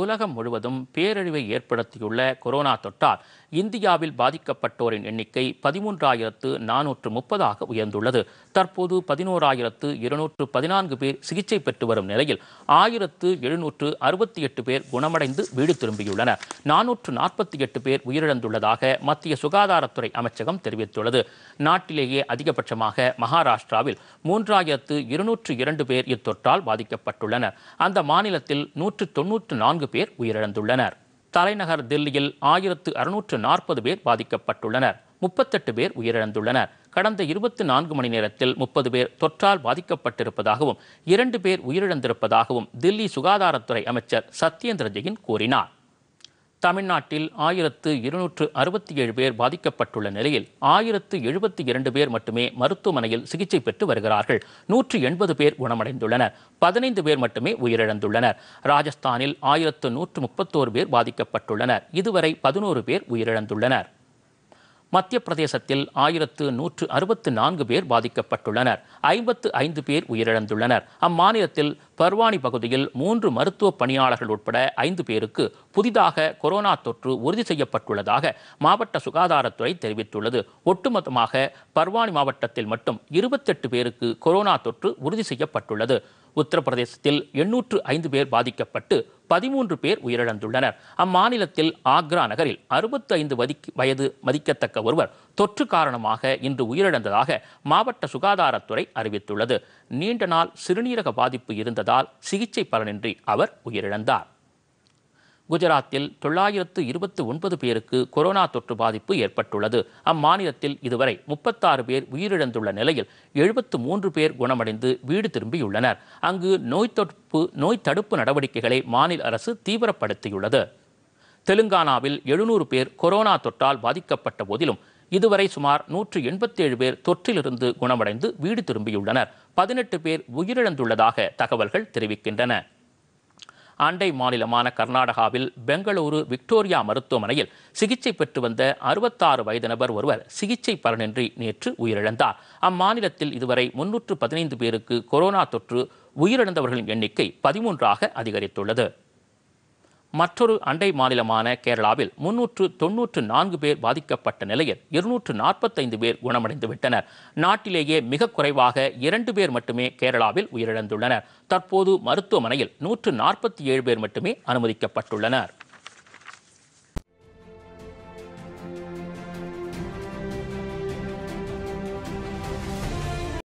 உலகம் முழுவதும் பேரழிவை ஏற்படுத்தியுள்ள கொரோனா தொற்றால் இந்தியாவில் பாதிக்கப்பட்டோரின் எண்ணிக்கை பதிமூன்றாயிரத்து நானூற்று முப்பதாக உயர்ந்துள்ளது தற்போது பதினோராயிரத்து இருநூற்று பதினான்கு பேர் சிகிச்சை பெற்று வரும் நிலையில் ஆயிரத்து எழுநூற்று அறுபத்தி எட்டு பேர் குணமடைந்து வீடு திரும்பியுள்ளனர் நானூற்று நாற்பத்தி எட்டு பேர் உயிரிழந்துள்ளதாக மத்திய சுகாதாரத்துறை அமைச்சகம் தெரிவித்துள்ளது நாட்டிலேயே அதிகபட்சமாக மகாராஷ்டிராவில் மூன்றாயிரத்து இருநூற்று இரண்டு பேர் இத்தொற்றால் பாதிக்கப்பட்டுள்ளனர் அந்த மாநிலத்தில் நூற்று தொன்னூற்று நான்கு நான்கு பேர் உயிரிழந்துள்ளனர் தலைநகர் தில்லியில் ஆயிரத்து அறுநூற்று நாற்பது பேர் பாதிக்கப்பட்டுள்ளனர் முப்பத்தெட்டு பேர் உயிரிழந்துள்ளனர் கடந்த இருபத்தி நான்கு மணி நேரத்தில் முப்பது பேர் தொற்றால் பாதிக்கப்பட்டிருப்பதாகவும் இரண்டு பேர் உயிரிழந்திருப்பதாகவும் தில்லி சுகாதாரத்துறை அமைச்சர் சத்யேந்திர ஜெயின் கூறினார் தமிழ்நாட்டில் ஆயிரத்து இருநூற்று அறுபத்தி ஏழு பேர் பாதிக்கப்பட்டுள்ள நிலையில் ஆயிரத்து எழுபத்தி இரண்டு பேர் மட்டுமே மருத்துவமனையில் சிகிச்சை பெற்று வருகிறார்கள் நூற்று எண்பது பேர் குணமடைந்துள்ளனர் பதினைந்து பேர் மட்டுமே உயிரிழந்துள்ளனர் ராஜஸ்தானில் ஆயிரத்து நூற்று முப்பத்தோரு பேர் பாதிக்கப்பட்டுள்ளனர் இதுவரை பதினோரு பேர் உயிரிழந்துள்ளனர் மத்திய பிரதேசத்தில் ஆயிரத்து நூற்று அறுபத்து நான்கு பேர் பாதிக்கப்பட்டுள்ளனர் ஐம்பத்து ஐந்து பேர் உயிரிழந்துள்ளனர் அம்மாநிலத்தில் பர்வானி பகுதியில் மூன்று மருத்துவ பணியாளர்கள் உட்பட ஐந்து பேருக்கு புதிதாக கொரோனா தொற்று உறுதி செய்யப்பட்டுள்ளதாக மாவட்ட சுகாதாரத்துறை தெரிவித்துள்ளது ஒட்டுமொத்தமாக பர்வானி மாவட்டத்தில் மட்டும் இருபத்தெட்டு பேருக்கு கொரோனா தொற்று உறுதி செய்யப்பட்டுள்ளது உத்தரப்பிரதேசத்தில் எண்ணூற்று ஐந்து பேர் பாதிக்கப்பட்டு பதிமூன்று பேர் உயிரிழந்துள்ளனர் அம்மாநிலத்தில் ஆக்ரா நகரில் அறுபத்தி ஐந்து வயது மதிக்கத்தக்க ஒருவர் தொற்று காரணமாக இன்று உயிரிழந்ததாக மாவட்ட சுகாதாரத்துறை அறிவித்துள்ளது நீண்ட நாள் சிறுநீரக பாதிப்பு இருந்ததால் சிகிச்சை பலனின்றி அவர் உயிரிழந்தார் குஜராத்தில் தொள்ளாயிரத்து இருபத்து ஒன்பது பேருக்கு கொரோனா தொற்று பாதிப்பு ஏற்பட்டுள்ளது அம்மாநிலத்தில் இதுவரை முப்பத்தாறு பேர் உயிரிழந்துள்ள நிலையில் எழுபத்து மூன்று பேர் குணமடைந்து வீடு திரும்பியுள்ளனர் அங்கு நோய் தொற்று நோய் தடுப்பு நடவடிக்கைகளை மாநில அரசு தீவிரப்படுத்தியுள்ளது தெலுங்கானாவில் எழுநூறு பேர் கொரோனா தொற்றால் பாதிக்கப்பட்ட போதிலும் இதுவரை சுமார் நூற்று எண்பத்தேழு பேர் தொற்றிலிருந்து குணமடைந்து வீடு திரும்பியுள்ளனர் பதினெட்டு பேர் உயிரிழந்துள்ளதாக தகவல்கள் தெரிவிக்கின்றன அண்டை மாநிலமான கர்நாடகாவில் பெங்களூரு விக்டோரியா மருத்துவமனையில் சிகிச்சை பெற்று வந்த அறுபத்தாறு வயது நபர் ஒருவர் சிகிச்சை பலனின்றி நேற்று உயிரிழந்தார் அம்மாநிலத்தில் இதுவரை முன்னூற்று பதினைந்து பேருக்கு கொரோனா தொற்று உயிரிழந்தவர்களின் எண்ணிக்கை பதிமூன்றாக அதிகரித்துள்ளது மற்றொரு அண்டை மாநிலமான கேரளாவில் முன்னூற்று தொன்னூற்று நான்கு பேர் பாதிக்கப்பட்ட நிலையில் இருநூற்று நாற்பத்தைந்து பேர் குணமடைந்து விட்டனர் நாட்டிலேயே மிக குறைவாக இரண்டு பேர் மட்டுமே கேரளாவில் உயிரிழந்துள்ளனர் தற்போது மருத்துவமனையில் நூற்று நாற்பத்தி ஏழு பேர் மட்டுமே அனுமதிக்கப்பட்டுள்ளனர்